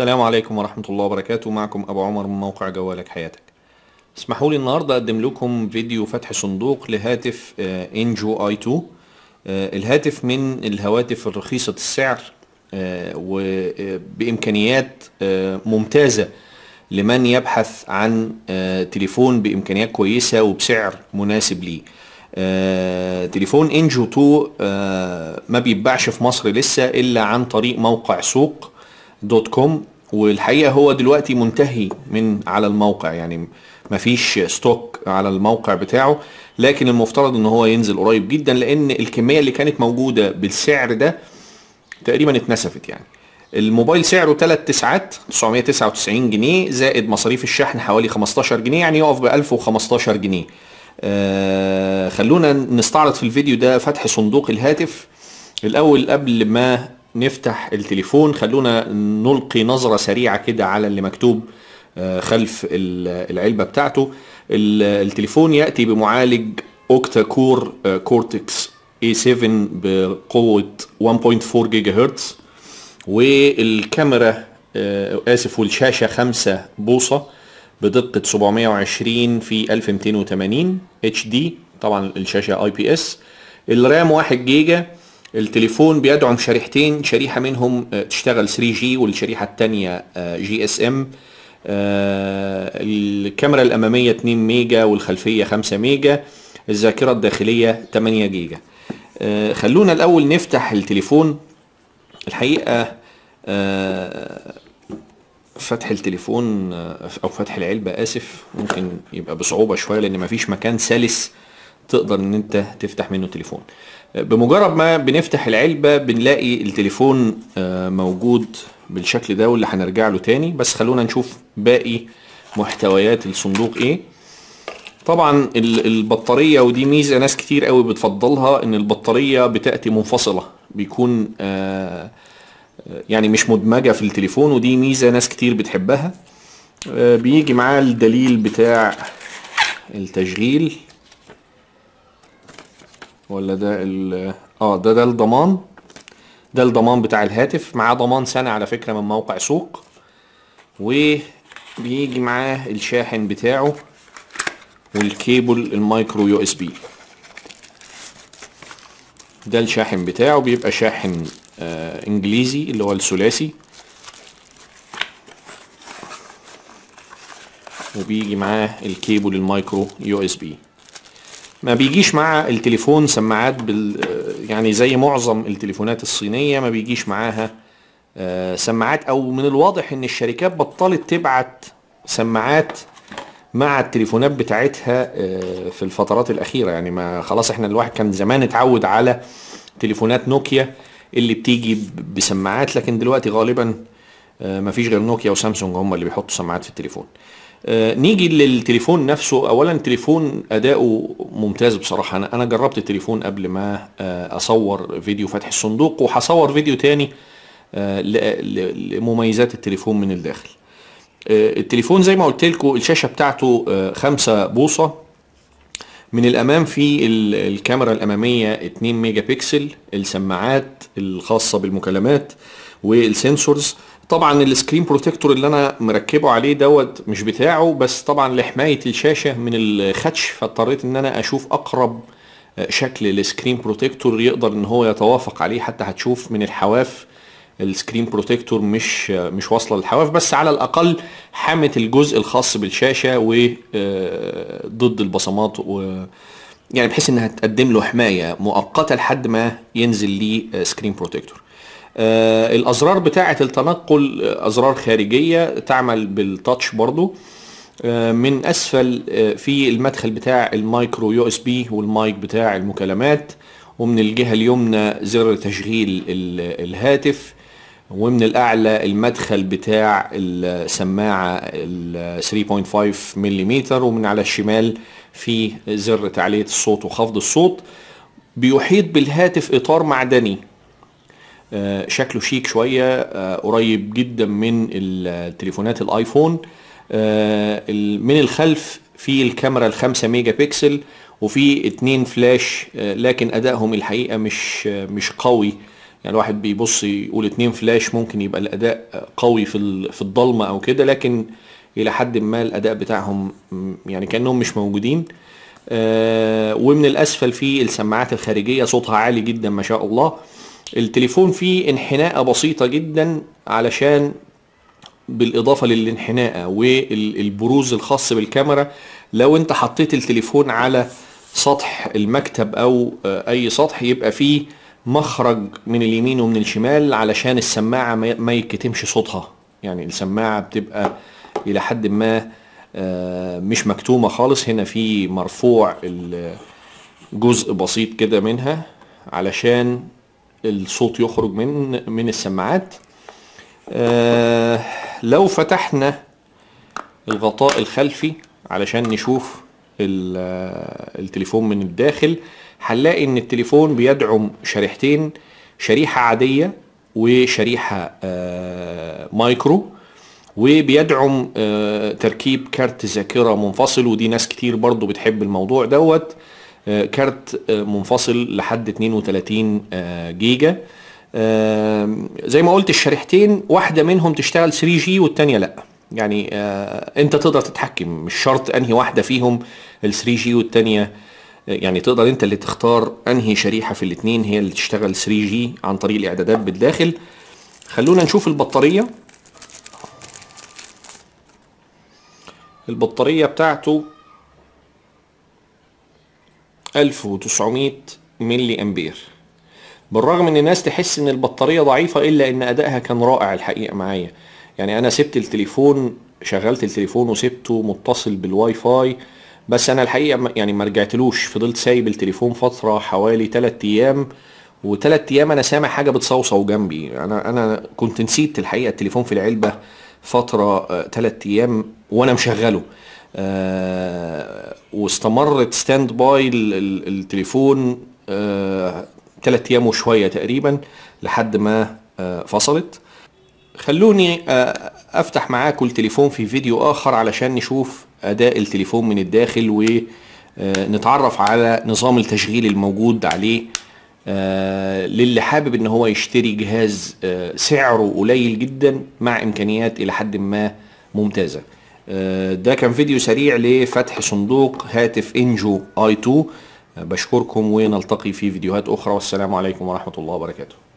السلام عليكم ورحمة الله وبركاته معكم أبو عمر من موقع جوالك حياتك اسمحوا لي النهاردة أقدم لكم فيديو فتح صندوق لهاتف آه، انجو اي 2 آه، الهاتف من الهواتف الرخيصة السعر آه، وبإمكانيات ممتازة لمن يبحث عن تليفون بإمكانيات كويسة وبسعر مناسب ليه تليفون انجو 2 ما بيتباعش في مصر لسه الا عن طريق موقع سوق دوت كوم والحقيقه هو دلوقتي منتهي من على الموقع يعني مفيش ستوك على الموقع بتاعه لكن المفترض ان هو ينزل قريب جدا لان الكميه اللي كانت موجوده بالسعر ده تقريبا اتنسفت يعني الموبايل سعره 3 تسعات 999 جنيه زائد مصاريف الشحن حوالي 15 جنيه يعني يقف ب 1015 جنيه آه خلونا نستعرض في الفيديو ده فتح صندوق الهاتف الاول قبل ما نفتح التليفون خلونا نلقي نظرة سريعة كده على اللي مكتوب آه، خلف العلبة بتاعته التليفون يأتي بمعالج اوكتا كور آه، كورتكس A7 بقوة 1.4 جيجا هرتز والكاميرا آه، آسف والشاشة 5 بوصة بدقة 720 في 1280 اتش دي طبعا الشاشة اي بي اس الرام 1 جيجا التليفون بيدعم شريحتين شريحة منهم آه، تشتغل 3G والشريحة التانية آه، جي اس ام آه، الكاميرا الأمامية 2 ميجا والخلفية 5 ميجا الذاكرة الداخلية 8 جيجا خلونا الأول نفتح التليفون الحقيقة فتح التليفون أو فتح العلبة آسف ممكن يبقى بصعوبة شوية لأن مفيش مكان سلس تقدر إن أنت تفتح منه تليفون بمجرد ما بنفتح العلبة بنلاقي التليفون آه، موجود بالشكل ده واللي هنرجع له تاني بس خلونا نشوف باقي محتويات الصندوق ايه طبعا البطارية ودي ميزة ناس كتير قوي بتفضلها ان البطارية بتأتي منفصلة بيكون آه، آه، يعني مش مدمجة في التليفون ودي ميزة ناس كتير بتحبها بيجي معاه الدليل بتاع التشغيل ولا ده ال اه ده ده الضمان ده الضمان بتاع الهاتف معاه ضمان سنة على فكرة من موقع سوق وبيجي معاه الشاحن بتاعه والكيبل المايكرو يو اس بي ده الشاحن بتاعه بيبقى شاحن آه انجليزي اللي هو الثلاثي وبيجي معاه الكيبل المايكرو يو اس بي ما بيجيش مع التليفون سماعات بال يعني زي معظم التليفونات الصينية ما بيجيش معاها آه، سماعات او من الواضح ان الشركات بطلت تبعت سماعات مع التليفونات بتاعتها آه، في الفترات الاخيرة يعني ما خلاص احنا الواحد كان زمان اتعود على تليفونات نوكيا اللي بتيجي بسماعات لكن دلوقتي غالبا آه، ما فيش غير نوكيا وسامسونج هم اللي بيحطوا سماعات في التليفون نيجي للتليفون نفسه اولا تليفون اداؤه ممتاز بصراحه انا انا جربت التليفون قبل ما آه، اصور فيديو فتح الصندوق وهصور فيديو تاني آه، لمميزات التليفون من الداخل آه، التليفون زي ما قلت لكم الشاشه بتاعته 5 بوصه من الامام في الكاميرا الاماميه 2 ميجا بكسل السماعات الخاصه بالمكالمات والسنسورز طبعا السكرين بروتكتور اللي انا مركبه عليه دوت مش بتاعه بس طبعا لحمايه الشاشه من الخدش فاضطريت ان انا اشوف اقرب آه، شكل للسكرين بروتكتور يقدر ان هو يتوافق عليه حتى هتشوف من الحواف السكرين بروتكتور مش آه، مش واصله للحواف بس على الاقل حامت الجزء الخاص بالشاشه وضد آه، البصمات و يعني بحيث انها تقدم له حمايه مؤقته لحد ما ينزل ليه سكرين بروتكتور آه، الازرار بتاعه التنقل آه، ازرار خارجيه تعمل بالتاتش برضو آه، من اسفل في المدخل بتاع المايكرو يو اس بي والمايك بتاع المكالمات ومن الجهه اليمنى زر تشغيل الهاتف ومن الاعلى المدخل بتاع السماعه ال 3.5 ملم ومن على الشمال في زر تعليه الصوت وخفض الصوت بيحيط بالهاتف اطار معدني آه، شكله شيك شويه آه، قريب جدا من التليفونات الايفون آه، من الخلف في الكاميرا الخمسة ميجا بكسل وفي اتنين فلاش لكن ادائهم الحقيقه مش مش قوي يعني الواحد بيبص يقول اتنين فلاش ممكن يبقى الاداء قوي في في الضلمه او كده لكن الى حد ما الاداء بتاعهم يعني كانهم مش موجودين ومن الاسفل في السماعات الخارجيه صوتها عالي جدا ما شاء الله التليفون فيه انحناءة بسيطة جدا علشان بالاضافة للانحناءة والبروز الخاص بالكاميرا لو انت حطيت التليفون على سطح المكتب او اي سطح يبقى فيه مخرج من اليمين ومن الشمال علشان السماعة ما يكتمش صوتها يعني السماعة بتبقى الى حد ما آه، مش مكتومة خالص هنا في مرفوع جزء بسيط كده منها علشان الصوت يخرج من من السماعات آه، لو فتحنا الغطاء الخلفي علشان نشوف آه، التليفون من الداخل هنلاقي ان التليفون بيدعم شريحتين شريحة عادية وشريحة آه، مايكرو وبيدعم تركيب كارت ذاكرة منفصل ودي ناس كتير برضو بتحب الموضوع دوت آه، كارت آه، منفصل لحد 32 آه، جيجا زي ما قلت الشريحتين واحده منهم تشتغل 3 جي والتانيه لا يعني انت تقدر تتحكم مش شرط انهي واحده فيهم ال 3 جي والتانيه يعني تقدر انت اللي تختار انهي شريحه في الاثنين هي اللي تشتغل 3 جي عن طريق الاعدادات بالداخل خلونا نشوف البطاريه البطاريه بتاعته 1900 ملي امبير بالرغم ان الناس تحس ان البطاريه ضعيفه الا ان ادائها كان رائع الحقيقه معايا يعني انا سبت التليفون شغلت التليفون وسبته متصل بالواي فاي بس انا الحقيقه يعني ما رجعتلوش فضلت سايب التليفون فتره حوالي 3 ايام وثلاث ايام انا سامع حاجه بتصوصو جنبي انا انا كنت نسيت الحقيقه التليفون في العلبه فتره ثلاث آه، ايام وانا مشغله آه، واستمرت ستاند باي التليفون ثلاث آه، ايام وشويه تقريبا لحد ما آه، فصلت خلوني افتح معاكم التليفون في فيديو اخر علشان نشوف اداء التليفون من الداخل ونتعرف على نظام التشغيل الموجود عليه للي حابب ان هو يشتري جهاز سعره قليل جدا مع امكانيات الى حد ما ممتازه آه، ده كان فيديو سريع لفتح صندوق هاتف انجو اي 2 آه، بشكركم ونلتقي في فيديوهات اخرى والسلام عليكم ورحمه الله وبركاته